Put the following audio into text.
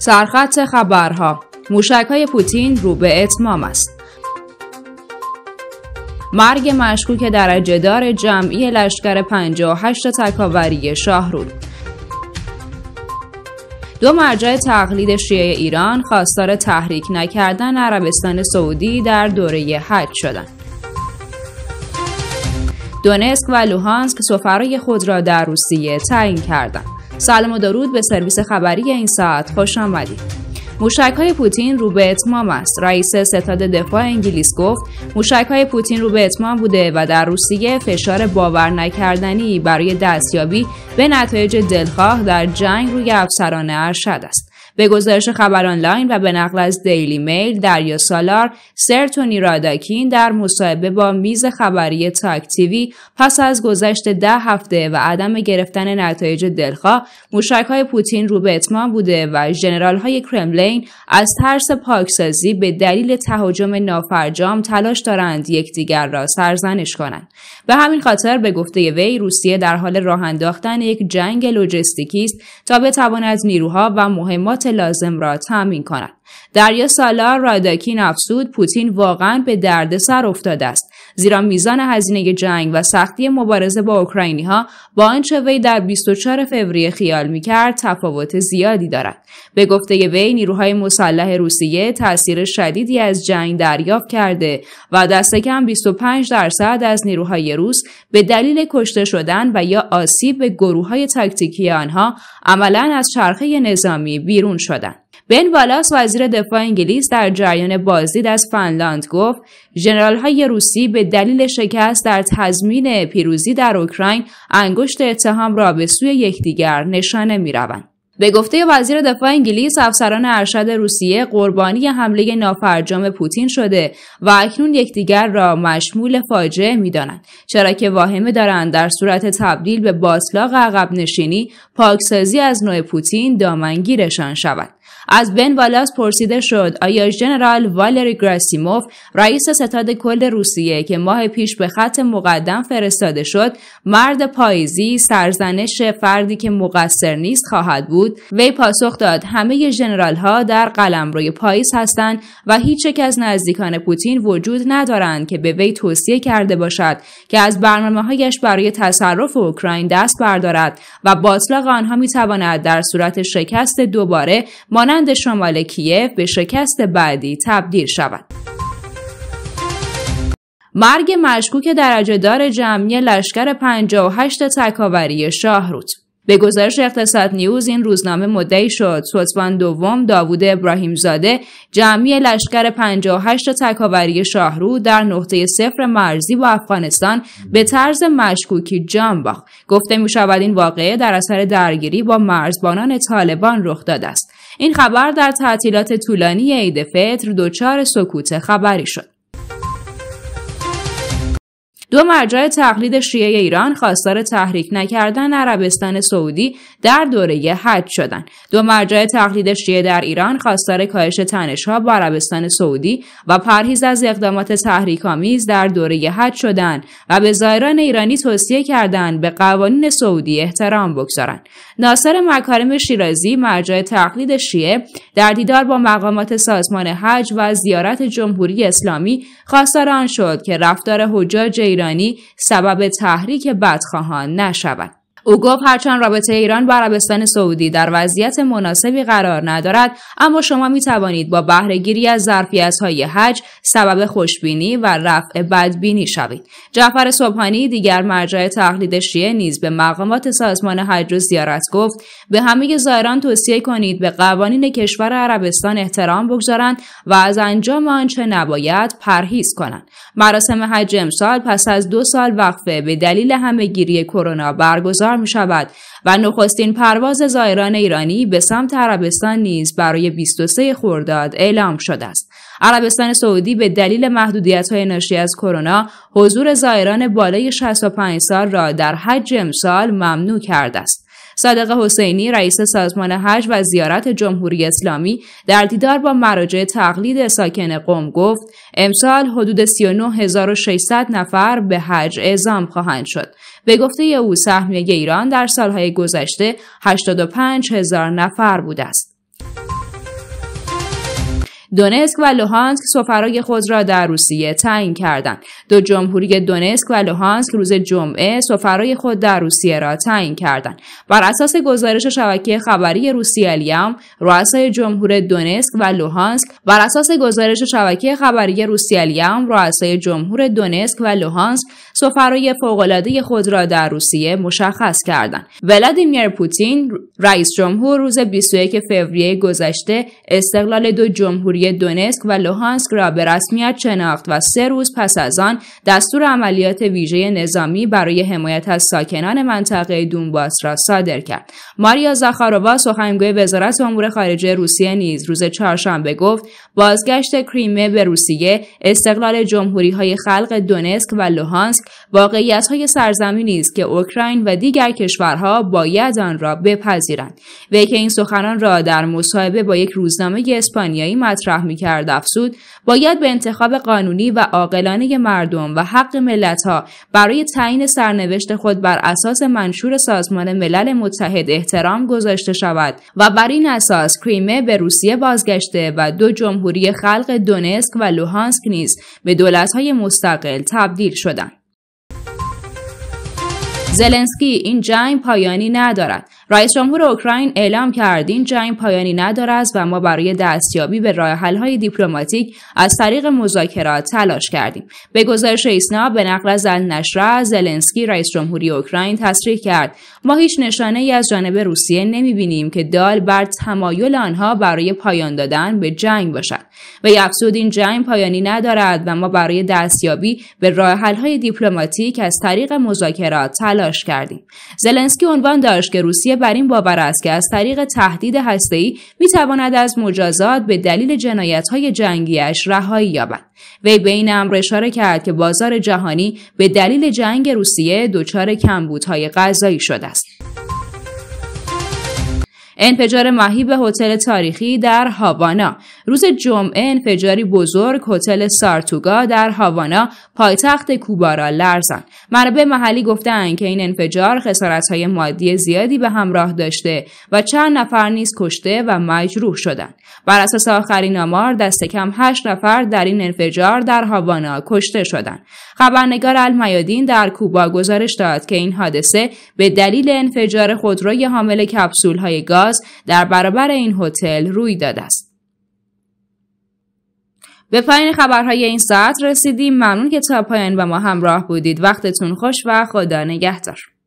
سرخط خبرها موشک های پوتین رو به اتمام است. مرگ مشکوک در دار جمعی لشکر 58 تکاوری شاهرود دو مرجع تقلید شیعه ایران خواستار تحریک نکردن عربستان سعودی در دوره حج شدند. دونسک و لوهانسک سفرای خود را در روسیه تعیین کردند. سلام و درود به سرویس خبری این ساعت خوش آمدید موشک های پوتین رو به اتمام است رئیس ستاد دفاع انگلیس گفت موشک های پوتین رو به اتمام بوده و در روسیه فشار باور نکردنی برای دستیابی به نتایج دلخواه در جنگ روی افسران ارشد است به گزارش خبر آنلاین و به نقل از دیلی میل دریا سالار سرتونی راداکین در مصاحبه با میز خبری تاک پس از گذشت ده هفته و عدم گرفتن نتایج دلخواه موشک های پوتین رو به اتمام بوده و ژنرال های کرملین از ترس پاکسازی به دلیل تهاجم نافرجام تلاش دارند یکدیگر را سرزنش کنند به همین خاطر به گفته وی روسیه در حال راه انداختن یک جنگ لوجستیکی است تا بتواند نیروها و مهمات لازم را تامین کند. دریا سالار راداکین افسود پوتین واقعا به دردسر افتاده است زیرا میزان هزینه جنگ و سختی مبارزه با اوکراینی ها با آنچه وی در 24 فوریه خیال میکرد تفاوت زیادی دارد به گفته وی نیروهای مسلح روسیه تاثیر شدیدی از جنگ دریافت کرده و دست کم 25 درصد از نیروهای روس به دلیل کشته شدن و یا آسیب به گروه های تاکتیکی آنها عملا از چرخه نظامی بیرون شدند بن والاس وزیر دفاع انگلیس در جریان بازدید از فنلاند گفت جنرال های روسی به دلیل شکست در تضمین پیروزی در اوکراین انگشت اتهام را به سوی یکدیگر نشانه میروند به گفته وزیر دفاع انگلیس افسران ارشد روسیه قربانی حمله نافرجام پوتین شده و اکنون یکدیگر را مشمول فاجعه میدانند چرا که واهمه دارند در صورت تبدیل به باسلاق عقب نشینی پاکسازی از نوع پوتین دامنگیرشان شود از بن والاس پرسیده شد آیا ژنرال والری گراسیموف رئیس ستاد کل روسیه که ماه پیش به خط مقدم فرستاده شد مرد پاییزی سرزنش فردی که مقصر نیست خواهد بود وی پاسخ داد همه ژنرال ها در قلمروی پاییز هستند و هیچ یک از نزدیکان پوتین وجود ندارند که به وی توصیه کرده باشد که از برنامه هایش برای تصرف اوکراین دست بردارد و باطلاق آنها میتواند در صورت شکست دوباره مانند شمال کیف به شکست بعدی تبدیل شود. مرگ مشکوک درجه دار جمعی لشکر 58 تکاوری شاهروت به گزارش اقتصاد نیوز این روزنامه مدعی شد سوتوان دوم داوود زاده جمعی لشکر 58 تکاوری شاهرو در نقطه صفر مرزی با افغانستان به طرز مشکوکی جان باخت گفته می شود این واقعه در اثر درگیری با مرزبانان طالبان رخ داده است این خبر در تعطیلات طولانی عید فطر دچار سکوت خبری شد دو مرجع تقلید شیعه ایران خواستار تحریک نکردن عربستان سعودی در دوره حج شدند دو مرجع تقلید شیعه در ایران خواستار کاهش تنشها با عربستان سعودی و پرهیز از اقدامات آمیز در دوره حج شدند و به زائران ایرانی توصیه کردند به قوانین سعودی احترام بگذارند ناصر مکارم شیرازی مرجع تقلید شیعه در دیدار با مقامات سازمان حج و زیارت جمهوری اسلامی خواستار آن شد که رفتار حجاج ایرانی سبب تحریک بدخواهان نشود. گفت هرچند رابطه ایران و عربستان سعودی در وضعیت مناسبی قرار ندارد اما شما می توانید با گیری از های حج سبب خوشبینی و رفع بدبینی شوید جعفر صبحانی دیگر مرجع تقلید شیعه نیز به مقامات سازمان حج و زیارت گفت به همه زائران توصیه کنید به قوانین کشور عربستان احترام بگذارند و از انجام آنچه نباید پرهیز کنند مراسم حج امسال پس از دو سال وقفه به دلیل همهگیری کرونا برگزار می شود و نخستین پرواز زائران ایرانی به سمت عربستان نیز برای 23 خرداد اعلام شده است. عربستان سعودی به دلیل محدودیت های ناشی از کرونا حضور زائران بالای 65 سال را در حج امسال ممنوع کرده است. صادق حسینی رئیس سازمان حج و زیارت جمهوری اسلامی در دیدار با مراجع تقلید ساکن قوم گفت امسال حدود 39600 نفر به حج اعزام خواهند شد به گفته او سهمیه ایران در سالهای گذشته 85.000 نفر بوده است دونسک و لوهانسک سفرای خود را در روسیه تعیین کردند دو جمهوری دونسک و لوهانسک روز جمعه سفرای خود در روسیه را تعیین کردند بر اساس گزارش شبکه خبری روسیالیام رؤسای جمهور دونسک و لوهانسک بر اساس گزارش شبکه خبری روسیالیام رؤسای جمهور دونسک و لوهانسک سفرای فوقالعاده خود را در روسیه مشخص کردند ولادیمیر پوتین رئیس جمهور روز 21 فوریه گذشته استقلال دو جمهوری جمهوری دونسک و لوهانسک را به رسمیت شناخت و سه روز پس از آن دستور عملیات ویژه نظامی برای حمایت از ساکنان منطقه دونباس را صادر کرد ماریا زاخاروا سخنگوی وزارت امور خارجه روسیه نیز روز چهارشنبه گفت بازگشت کریمه به روسیه استقلال جمهوری های خلق دونسک و لوهانسک واقعیت های سرزمینی است که اوکراین و دیگر کشورها باید آن را بپذیرند وی که این سخنان را در مصاحبه با یک روزنامه اسپانیایی مطرح مطرح می افسود باید به انتخاب قانونی و عاقلانه مردم و حق ها برای تعیین سرنوشت خود بر اساس منشور سازمان ملل متحد احترام گذاشته شود و بر این اساس کریمه به روسیه بازگشته و دو جمهوری خلق دونسک و لوهانسک نیز به های مستقل تبدیل شدند. زلنسکی این جنگ پایانی ندارد رئیس جمهور اوکراین اعلام کرد این جنگ پایانی ندارد و ما برای دستیابی به راه های دیپلماتیک از طریق مذاکرات تلاش کردیم به گزارش ایسنا به نقل از النشره زلنسکی رئیس جمهوری اوکراین تصریح کرد ما هیچ نشانه ای از جانب روسیه نمیبینیم که دال بر تمایل آنها برای پایان دادن به جنگ باشد و افزود این جنگ پایانی ندارد و ما برای دستیابی به راه های دیپلماتیک از طریق مذاکرات تلاش کردیم زلنسکی عنوان داشت که روسیه بر این باور است که از طریق تهدید هسته‌ای میتواند از مجازات به دلیل جنایت‌های جنگیش رهایی یابد وی به این امر اشاره کرد که بازار جهانی به دلیل جنگ روسیه دچار کمبودهای غذایی شده است انفجار به هتل تاریخی در هاوانا روز جمعه انفجاری بزرگ هتل سارتوگا در هاوانا پایتخت کوبا را لرزان منابع محلی گفتند که این انفجار های مادی زیادی به همراه داشته و چند نفر نیز کشته و مجروح شدند بر اساس آخرین آمار دست کم 8 نفر در این انفجار در هاوانا کشته شدند خبرنگار المیادین در کوبا گزارش داد که این حادثه به دلیل انفجار خودروی حامل کپسول های گاز در برابر این هتل روی داده است. به پایین خبرهای این ساعت رسیدیم ممنون که تا پایان با ما همراه بودید وقتتون خوش و خدا نگهدار